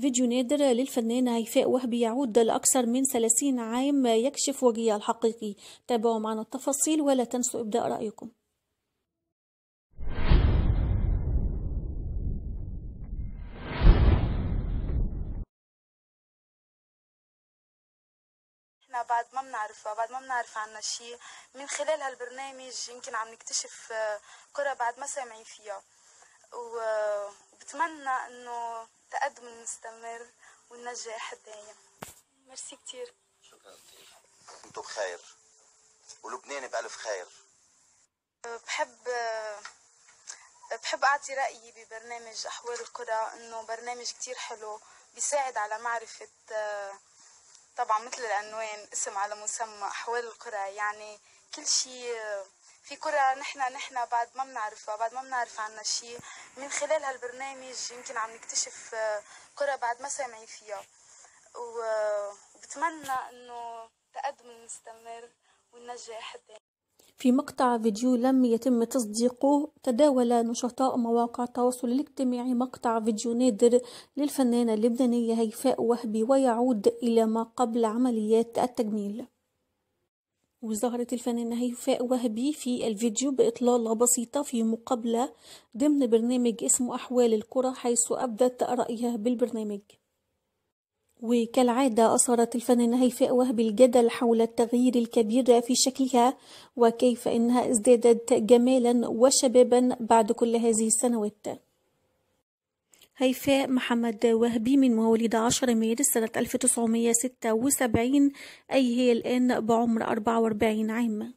فيديو نادر للفنانة هيفاء وهبي يعود لأكثر من 30 عام يكشف وجهها الحقيقي تابعوا معنا التفاصيل ولا تنسوا إبداء رأيكم احنا بعد ما بنعرفها بعد ما بنعرف عنها شيء من خلال هالبرنامج يمكن عم نكتشف آه، قرى بعد ما سامعين فيها و بتمنى انه تقدم المستمر والنجاح الدايم ميرسي كتير شكرا كتير انتو بخير ولبنان بألف خير بحب بحب أعطي رأيي ببرنامج أحوال القرى إنه برنامج كتير حلو بيساعد على معرفة طبعا مثل العنوان اسم على مسمى أحوال القرى يعني كل شيء في كرة نحنا نحنا بعد ما بنعرفها بعد ما بنعرف عنها شيء من خلال هالبرنامج يمكن عم نكتشف آه، كرة بعد ما سامعين فيها وبتمنى آه، انه تقدم المستمر والنجاح الدائم في مقطع فيديو لم يتم تصديقه تداول نشطاء مواقع التواصل الاجتماعي مقطع فيديو نادر للفنانة اللبنانية هيفاء وهبي ويعود إلى ما قبل عمليات التجميل وظهرت الفنانة هيفاء وهبي في الفيديو بإطلالة بسيطة في مقابلة ضمن برنامج اسمه أحوال الكرة حيث أبدت رأيها بالبرنامج وكالعادة أثارت الفنانة هيفاء وهبي الجدل حول التغيير الكبير في شكلها وكيف إنها ازدادت جمالا وشبابا بعد كل هذه السنوات هيفاء محمد وهبي من مواليد 10 مارس سنة 1976 أي هي الآن بعمر 44 عام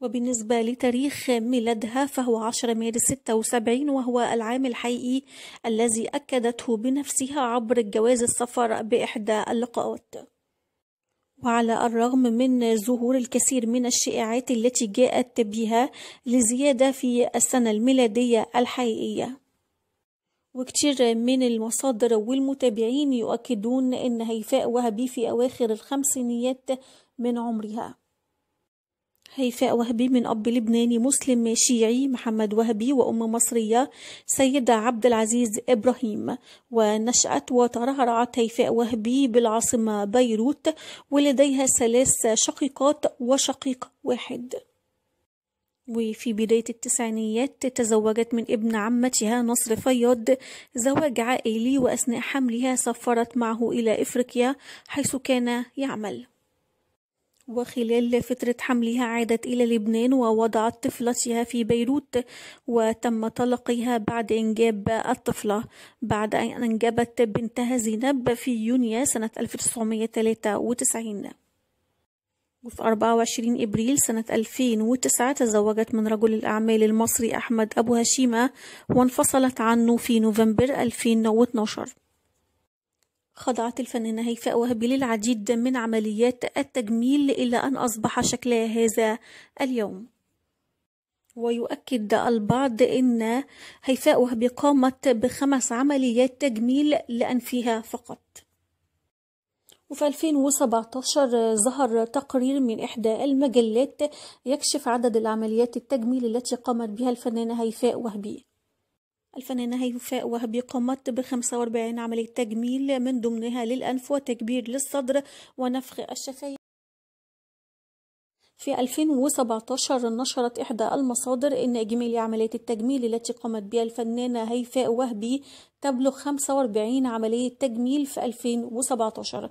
وبالنسبة لتاريخ ميلادها فهو 10 مارس 76 وهو العام الحقيقي الذي أكدته بنفسها عبر جواز السفر بإحدى اللقاءات وعلى الرغم من ظهور الكثير من الشائعات التي جاءت بها لزيادة في السنة الميلادية الحقيقية وكتير من المصادر والمتابعين يؤكدون أن هيفاء وهبي في أواخر الخمسينيات من عمرها هيفاء وهبي من أب لبناني مسلم شيعي محمد وهبي وأم مصرية سيدة عبد العزيز إبراهيم ونشأت وترعرعت هيفاء وهبي بالعاصمة بيروت ولديها ثلاث شقيقات وشقيق واحد وفي بداية التسعينيات تزوجت من ابن عمتها نصر فياض زواج عائلي وأثناء حملها سافرت معه إلى إفريقيا حيث كان يعمل وخلال فترة حملها عادت إلى لبنان ووضعت طفلتها في بيروت وتم طلقها بعد إنجاب الطفلة بعد أن أنجبت بنتها زينب في يونيو سنة 1993 وفي 24 إبريل سنة 2009 تزوجت من رجل الأعمال المصري أحمد أبو هشيمة وانفصلت عنه في نوفمبر 2012 خضعت الفنانة هيفاء وهبي للعديد من عمليات التجميل إلى أن أصبح شكلها هذا اليوم ويؤكد البعض أن هيفاء وهبي قامت بخمس عمليات تجميل لأنفها فقط وفي 2017 ظهر تقرير من إحدى المجلات يكشف عدد العمليات التجميل التي قامت بها الفنانة هيفاء وهبي الفنانة هيفاء وهبي قامت ب 45 عملية تجميل من ضمنها للأنف وتكبير للصدر ونفخ الشفايف في 2017 نشرت إحدى المصادر أن إجمالي عمليات التجميل التي قامت بها الفنانة هيفاء وهبي تبلغ 45 عملية تجميل في 2017